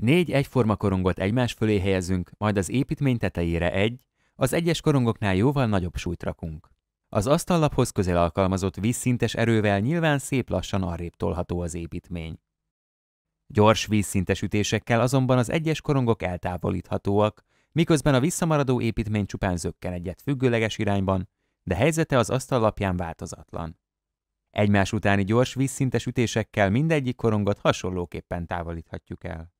Négy egyforma korongot egymás fölé helyezünk, majd az építmény tetejére egy, az egyes korongoknál jóval nagyobb súlyt rakunk. Az asztallaphoz közel alkalmazott vízszintes erővel nyilván szép lassan arrébb tolható az építmény. Gyors vízszintes ütésekkel azonban az egyes korongok eltávolíthatóak, miközben a visszamaradó építmény csupán zökken egyet függőleges irányban, de helyzete az asztallapján változatlan. Egymás utáni gyors vízszintes ütésekkel mindegyik korongot hasonlóképpen távolíthatjuk el.